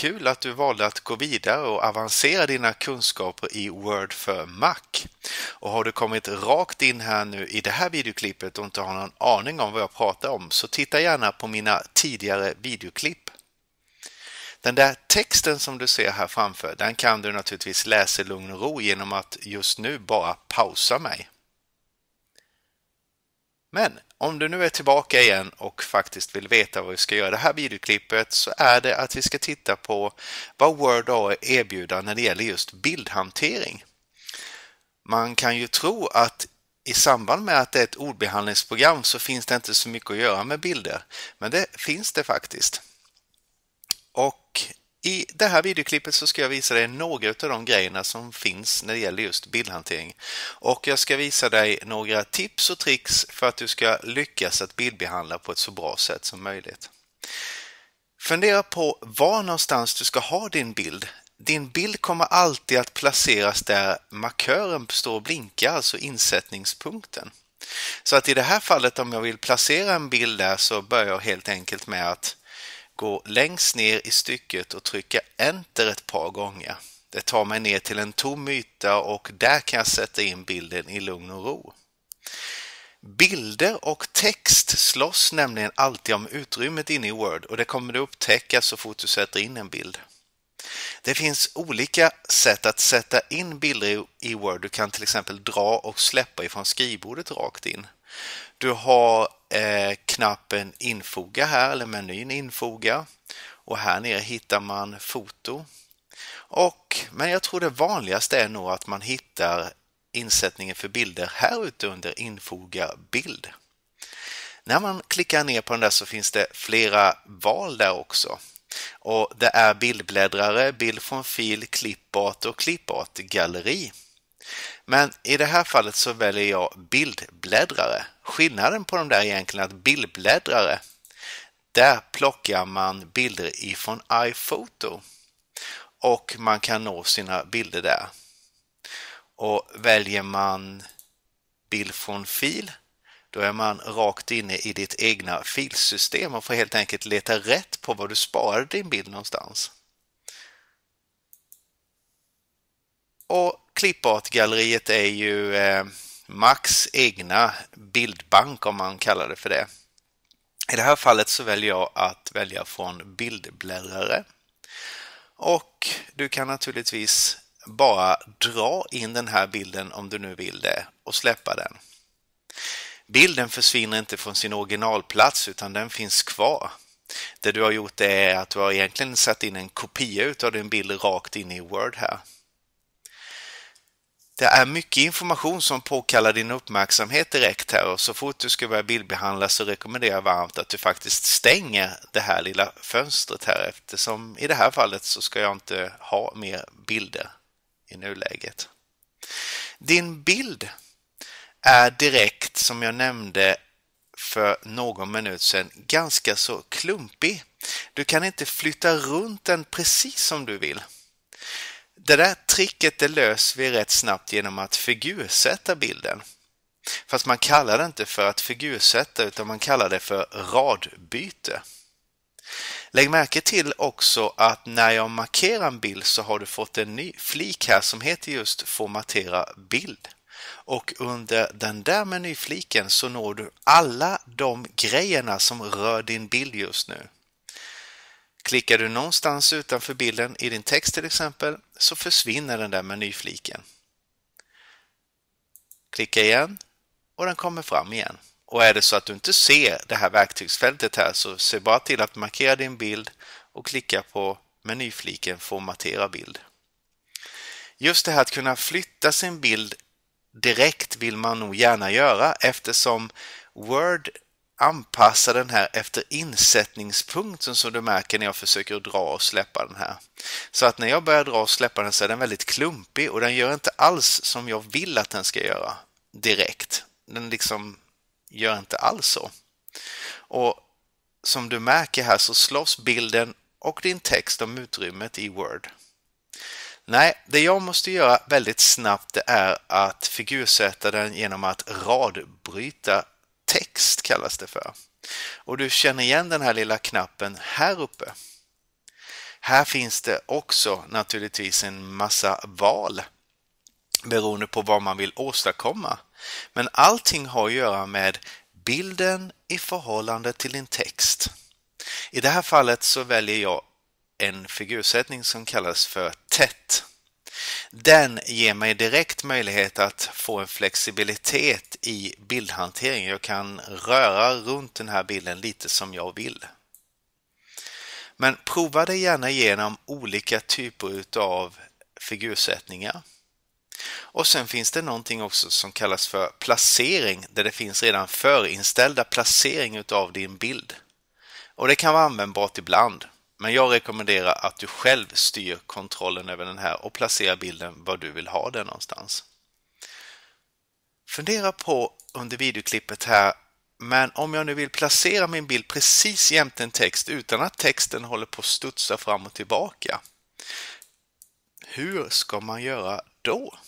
kul att du valde att gå vidare och avancera dina kunskaper i Word för Mac. Och har du kommit rakt in här nu i det här videoklippet och inte har någon aning om vad jag pratar om så titta gärna på mina tidigare videoklipp. Den där texten som du ser här framför, den kan du naturligtvis läsa i lugn och ro genom att just nu bara pausa mig. Men om du nu är tillbaka igen och faktiskt vill veta vad vi ska göra i det här videoklippet så är det att vi ska titta på vad Word AI erbjuder när det gäller just bildhantering. Man kan ju tro att i samband med att det är ett ordbehandlingsprogram så finns det inte så mycket att göra med bilder. Men det finns det faktiskt. I det här videoklippet så ska jag visa dig några av de grejerna som finns när det gäller just bildhantering. Och jag ska visa dig några tips och tricks för att du ska lyckas att bildbehandla på ett så bra sätt som möjligt. Fundera på var någonstans du ska ha din bild. Din bild kommer alltid att placeras där markören står och blinkar, alltså insättningspunkten. Så att i det här fallet om jag vill placera en bild där så börjar jag helt enkelt med att gå längst ner i stycket och trycka Enter ett par gånger. Det tar mig ner till en tom yta och där kan jag sätta in bilden i lugn och ro. Bilder och text slåss nämligen alltid om utrymmet inne i Word och det kommer du upptäcka så fort du sätter in en bild. Det finns olika sätt att sätta in bilder i Word. Du kan till exempel dra och släppa ifrån skrivbordet rakt in. Du har Eh, knappen infoga här, eller menyn infoga. Och här nere hittar man foto. Och, men jag tror det vanligaste är nog att man hittar insättningen för bilder här ute under infoga bild. När man klickar ner på den där så finns det flera val där också. Och det är bildbläddrare, bild från fil, klippart och klippart galleri. Men i det här fallet så väljer jag bildbläddrare. Skillnaden på de där egentligen är att bildbläddrare, där plockar man bilder ifrån iPhoto och man kan nå sina bilder där. Och väljer man bild från fil, då är man rakt inne i ditt egna filsystem och får helt enkelt leta rätt på var du sparade din bild någonstans. Och Klippartgalleriet är ju eh, Max egna bildbank om man kallar det för det. I det här fallet så väljer jag att välja från bildbläddrare. Och du kan naturligtvis bara dra in den här bilden om du nu vill det och släppa den. Bilden försvinner inte från sin originalplats utan den finns kvar. Det du har gjort är att du har egentligen satt in en kopia av din bild rakt in i Word här det är mycket information som påkallar din uppmärksamhet direkt här och så fort du ska börja bildbehandla så rekommenderar jag varmt att du faktiskt stänger det här lilla fönstret här eftersom i det här fallet så ska jag inte ha mer bilder i nuläget. Din bild är direkt, som jag nämnde för någon minut sedan, ganska så klumpig. Du kan inte flytta runt den precis som du vill. Det där tricket det löser vi rätt snabbt genom att figursätta bilden. Fast man kallar det inte för att figursätta utan man kallar det för radbyte. Lägg märke till också att när jag markerar en bild så har du fått en ny flik här som heter just Formatera bild. Och under den där menyfliken så når du alla de grejerna som rör din bild just nu. Klickar du någonstans utanför bilden, i din text till exempel, så försvinner den där menyfliken. Klicka igen och den kommer fram igen. Och är det så att du inte ser det här verktygsfältet här så se bara till att markera din bild och klicka på menyfliken Formatera bild. Just det här att kunna flytta sin bild direkt vill man nog gärna göra eftersom Word anpassa den här efter insättningspunkten som du märker när jag försöker dra och släppa den här. Så att när jag börjar dra och släppa den så är den väldigt klumpig och den gör inte alls som jag vill att den ska göra direkt. Den liksom gör inte alls så. Och som du märker här så slåss bilden och din text om utrymmet i Word. Nej, det jag måste göra väldigt snabbt det är att figursätta den genom att radbryta text kallas det för. Och du känner igen den här lilla knappen här uppe. Här finns det också naturligtvis en massa val beroende på vad man vill åstadkomma. Men allting har att göra med bilden i förhållande till din text. I det här fallet så väljer jag en figursättning som kallas för tätt. Den ger mig direkt möjlighet att få en flexibilitet i bildhanteringen. Jag kan röra runt den här bilden lite som jag vill. Men prova dig gärna igenom olika typer av figursättningar. Och sen finns det någonting också som kallas för placering där det finns redan förinställda placering av din bild. Och det kan vara användbart ibland. Men jag rekommenderar att du själv styr kontrollen över den här och placerar bilden var du vill ha den någonstans. Fundera på under videoklippet här, men om jag nu vill placera min bild precis jämte en text utan att texten håller på att studsa fram och tillbaka. Hur ska man göra då?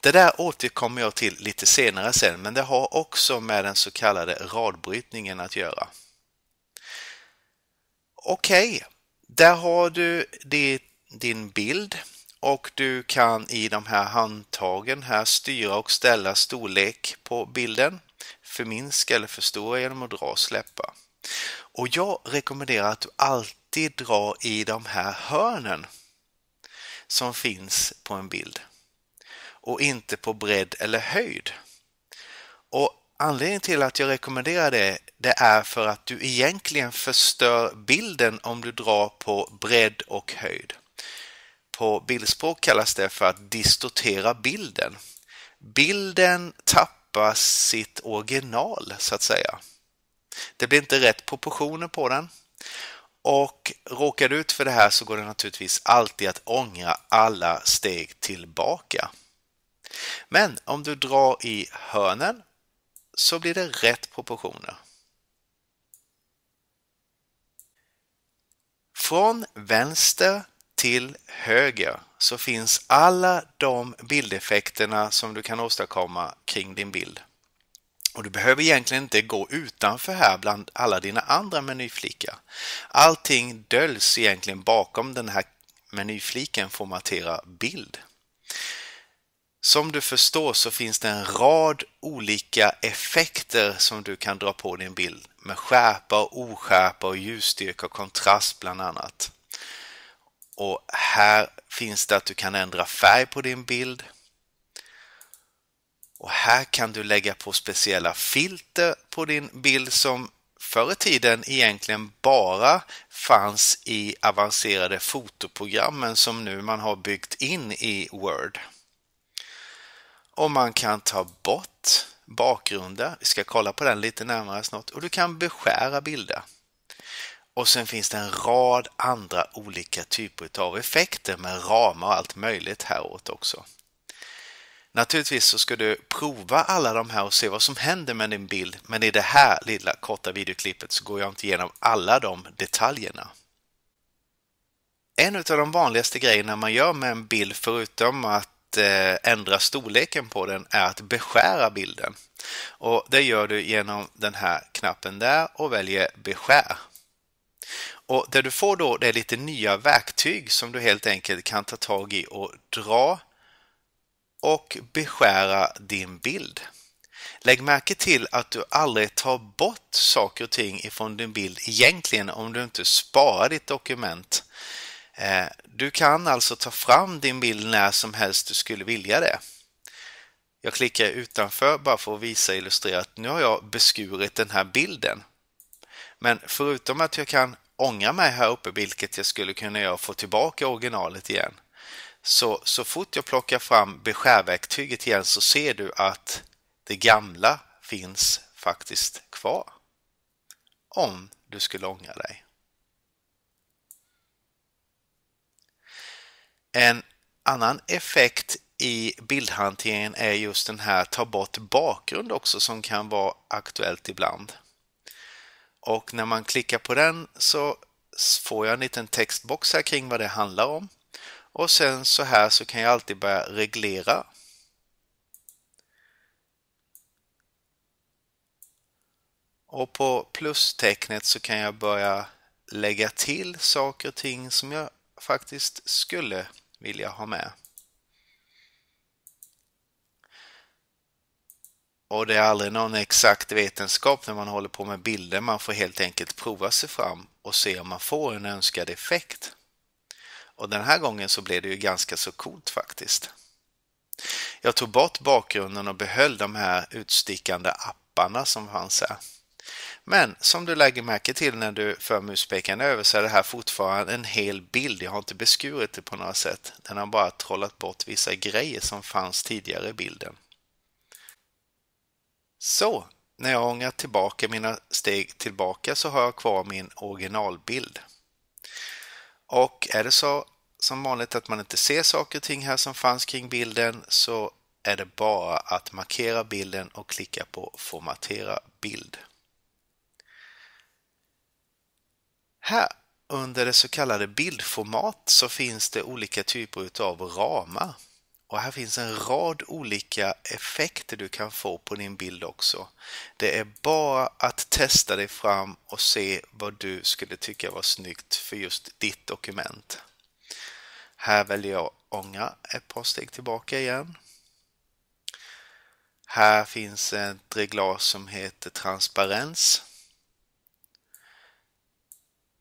Det där återkommer jag till lite senare sen, men det har också med den så kallade radbrytningen att göra. Okej, okay. där har du din bild och du kan i de här handtagen här styra och ställa storlek på bilden, förminska eller förstora genom att dra och släppa. Och jag rekommenderar att du alltid drar i de här hörnen som finns på en bild och inte på bredd eller höjd. Och Anledningen till att jag rekommenderar det, det är för att du egentligen förstör bilden om du drar på bredd och höjd. På bildspråk kallas det för att distortera bilden. Bilden tappar sitt original, så att säga. Det blir inte rätt proportioner på den. Och råkar du ut för det här så går det naturligtvis alltid att ångra alla steg tillbaka. Men om du drar i hörnen så blir det rätt proportioner. Från vänster till höger så finns alla de bildeffekterna som du kan åstadkomma kring din bild. Och du behöver egentligen inte gå utanför här bland alla dina andra menyflikar. Allting döljs egentligen bakom den här menyfliken Formatera bild. Som du förstår så finns det en rad olika effekter som du kan dra på din bild med skärpa och oskärpa och ljusstyrka och kontrast bland annat. Och här finns det att du kan ändra färg på din bild. Och här kan du lägga på speciella filter på din bild som förr i tiden egentligen bara fanns i avancerade fotoprogrammen som nu man har byggt in i Word och man kan ta bort bakgrunder. Vi ska kolla på den lite närmare snart. Och du kan beskära bilder. Och sen finns det en rad andra olika typer av effekter med ramar och allt möjligt häråt också. Naturligtvis så ska du prova alla de här och se vad som händer med din bild. Men i det här lilla korta videoklippet så går jag inte igenom alla de detaljerna. En av de vanligaste grejerna man gör med en bild förutom att Eh, ändra storleken på den är att beskära bilden. Och Det gör du genom den här knappen där och väljer beskär. Och Det du får då det är lite nya verktyg som du helt enkelt kan ta tag i och dra och beskära din bild. Lägg märke till att du aldrig tar bort saker och ting ifrån din bild egentligen om du inte sparar ditt dokument Eh, du kan alltså ta fram din bild när som helst du skulle vilja det. Jag klickar utanför bara för att visa illustrerat. Nu har jag beskurit den här bilden. Men förutom att jag kan ångra mig här uppe, vilket jag skulle kunna göra och få tillbaka originalet igen. Så, så fort jag plockar fram beskärverktyget igen så ser du att det gamla finns faktiskt kvar. Om du skulle ångra dig. En annan effekt i bildhanteringen är just den här ta bort bakgrund också som kan vara aktuellt ibland. Och när man klickar på den så får jag en liten textbox här kring vad det handlar om. Och sen så här så kan jag alltid börja reglera. Och på plustecknet så kan jag börja lägga till saker och ting som jag faktiskt skulle vill jag ha med. Och det är aldrig någon exakt vetenskap när man håller på med bilder. Man får helt enkelt prova sig fram och se om man får en önskad effekt. Och den här gången så blev det ju ganska så coolt faktiskt. Jag tog bort bakgrunden och behöll de här utstickande apparna som fanns här. Men som du lägger märke till när du för muspekaren över så är det här fortfarande en hel bild. Jag har inte beskurit det på något sätt. Den har bara trollat bort vissa grejer som fanns tidigare i bilden. Så, när jag ångar tillbaka mina steg tillbaka så har jag kvar min originalbild. Och är det så som vanligt att man inte ser saker och ting här som fanns kring bilden så är det bara att markera bilden och klicka på formatera bild. Här under det så kallade bildformat så finns det olika typer av ramar. Och här finns en rad olika effekter du kan få på din bild också. Det är bara att testa dig fram och se vad du skulle tycka var snyggt för just ditt dokument. Här väljer jag ånga ett par steg tillbaka igen. Här finns ett reglage som heter transparens.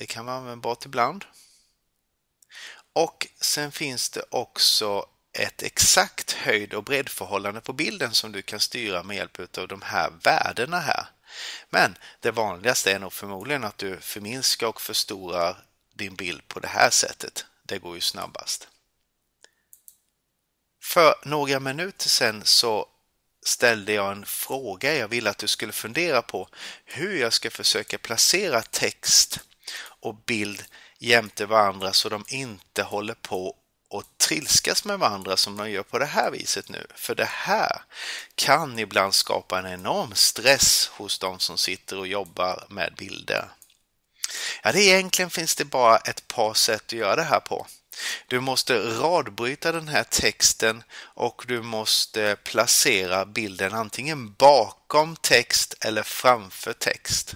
Det kan vara användbart ibland. Och sen finns det också ett exakt höjd och breddförhållande på bilden som du kan styra med hjälp av de här värdena här. Men det vanligaste är nog förmodligen att du förminskar och förstorar din bild på det här sättet. Det går ju snabbast. För några minuter sedan så ställde jag en fråga jag ville att du skulle fundera på hur jag ska försöka placera text och bild jämte varandra så de inte håller på och trilskas med varandra som de gör på det här viset nu. För det här kan ibland skapa en enorm stress hos de som sitter och jobbar med bilder. Ja, det egentligen finns det bara ett par sätt att göra det här på. Du måste radbryta den här texten och du måste placera bilden antingen bakom text eller framför text.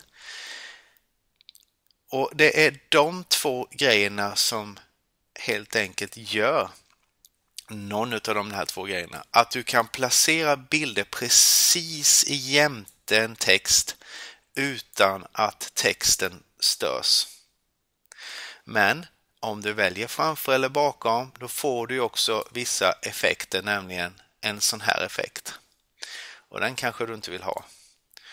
Och det är de två grejerna som helt enkelt gör någon av de här två grejerna. Att du kan placera bilder precis jämte en text utan att texten störs. Men om du väljer framför eller bakom, då får du också vissa effekter, nämligen en sån här effekt. Och den kanske du inte vill ha.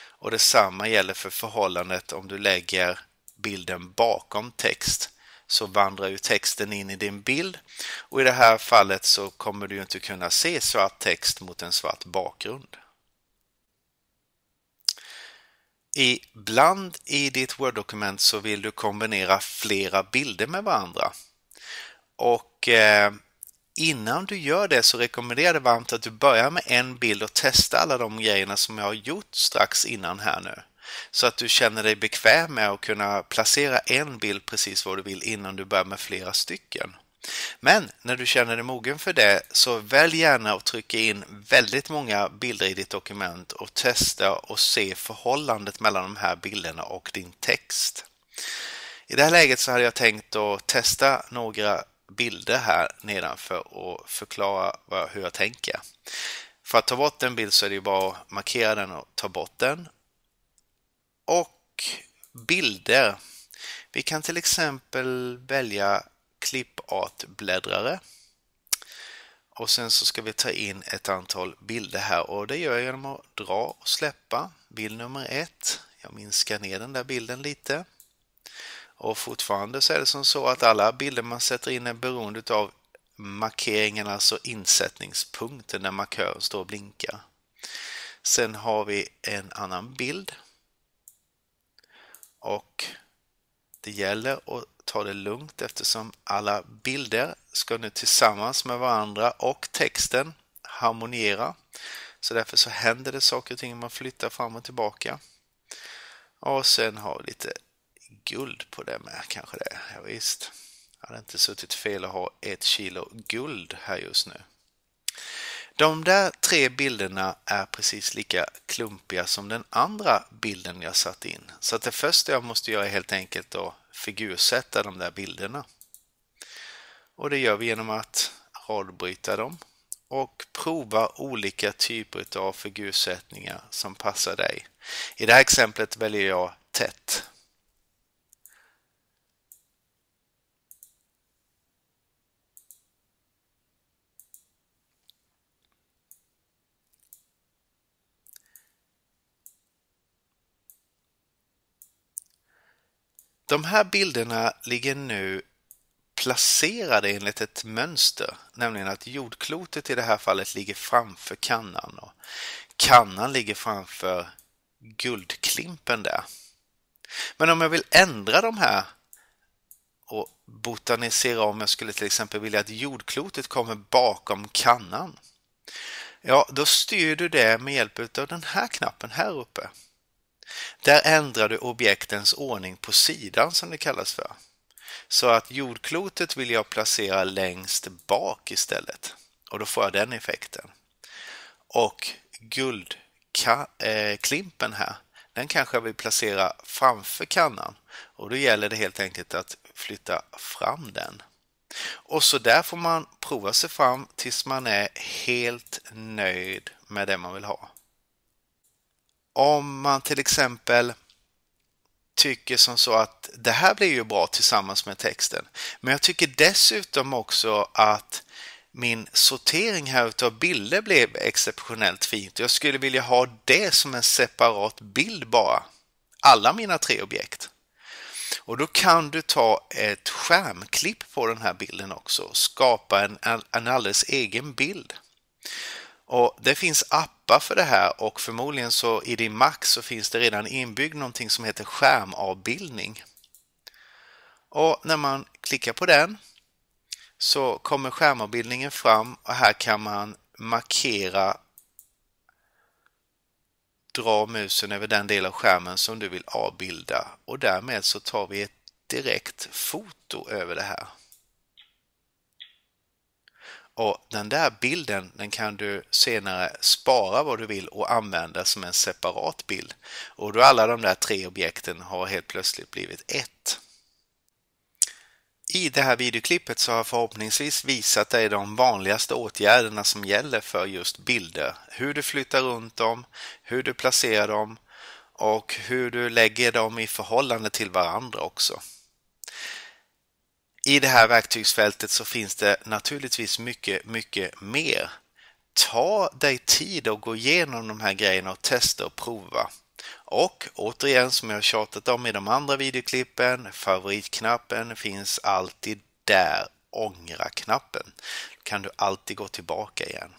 Och detsamma gäller för förhållandet om du lägger bilden bakom text så vandrar ju texten in i din bild och i det här fallet så kommer du inte kunna se svart text mot en svart bakgrund. Ibland i ditt Word-dokument så vill du kombinera flera bilder med varandra. Och eh, innan du gör det så rekommenderar jag varmt att du börjar med en bild och testa alla de grejerna som jag har gjort strax innan här nu. Så att du känner dig bekväm med att kunna placera en bild precis var du vill innan du börjar med flera stycken. Men när du känner dig mogen för det så välj gärna att trycka in väldigt många bilder i ditt dokument och testa och se förhållandet mellan de här bilderna och din text. I det här läget så hade jag tänkt att testa några bilder här nedanför och förklara hur jag tänker. För att ta bort en bild så är det bara att markera den och ta bort den och bilder. Vi kan till exempel välja klippartbläddrare. Och sen så ska vi ta in ett antal bilder här och det gör jag genom att dra och släppa. Bild nummer ett. Jag minskar ner den där bilden lite. Och fortfarande så är det som så att alla bilder man sätter in är beroende av markeringen, alltså insättningspunkten där markören står och blinkar. Sen har vi en annan bild och det gäller att ta det lugnt eftersom alla bilder ska nu tillsammans med varandra och texten harmoniera. Så därför så händer det saker och ting när man flyttar fram och tillbaka. Och sen ha lite guld på det med kanske det. Ja, visst. Jag hade inte suttit fel att ha ett kilo guld här just nu. De där tre bilderna är precis lika klumpiga som den andra bilden jag satt in. Så det första jag måste göra är helt enkelt att figursätta de där bilderna. Och det gör vi genom att radbryta dem och prova olika typer av figursättningar som passar dig. I det här exemplet väljer jag tätt De här bilderna ligger nu placerade enligt ett mönster, nämligen att jordklotet i det här fallet ligger framför kannan och kannan ligger framför guldklimpen där. Men om jag vill ändra de här och botanisera om jag skulle till exempel vilja att jordklotet kommer bakom kannan. Ja, då styr du det med hjälp av den här knappen här uppe. Där ändrar du objektens ordning på sidan som det kallas för. Så att jordklotet vill jag placera längst bak istället. Och då får jag den effekten. Och guldklimpen eh, här, den kanske jag vill placera framför kannan. Och då gäller det helt enkelt att flytta fram den. Och så där får man prova sig fram tills man är helt nöjd med det man vill ha om man till exempel tycker som så att det här blir ju bra tillsammans med texten. Men jag tycker dessutom också att min sortering här utav bilder blev exceptionellt fint. Jag skulle vilja ha det som en separat bild bara. Alla mina tre objekt. Och då kan du ta ett skärmklipp på den här bilden också. och Skapa en, en alldeles egen bild. Och Det finns appar mappa för det här och förmodligen så i din Mac så finns det redan inbyggd någonting som heter skärmavbildning. Och när man klickar på den så kommer skärmavbildningen fram och här kan man markera dra musen över den del av skärmen som du vill avbilda och därmed så tar vi ett direkt foto över det här. Och den där bilden den kan du senare spara vad du vill och använda som en separat bild. Och då alla de där tre objekten har helt plötsligt blivit ett. I det här videoklippet så har jag förhoppningsvis visat dig de vanligaste åtgärderna som gäller för just bilder. Hur du flyttar runt dem, hur du placerar dem och hur du lägger dem i förhållande till varandra också i det här verktygsfältet så finns det naturligtvis mycket, mycket mer. Ta dig tid att gå igenom de här grejerna och testa och prova. Och återigen som jag har tjatat om i de andra videoklippen, favoritknappen finns alltid där, ångra-knappen. Då kan du alltid gå tillbaka igen.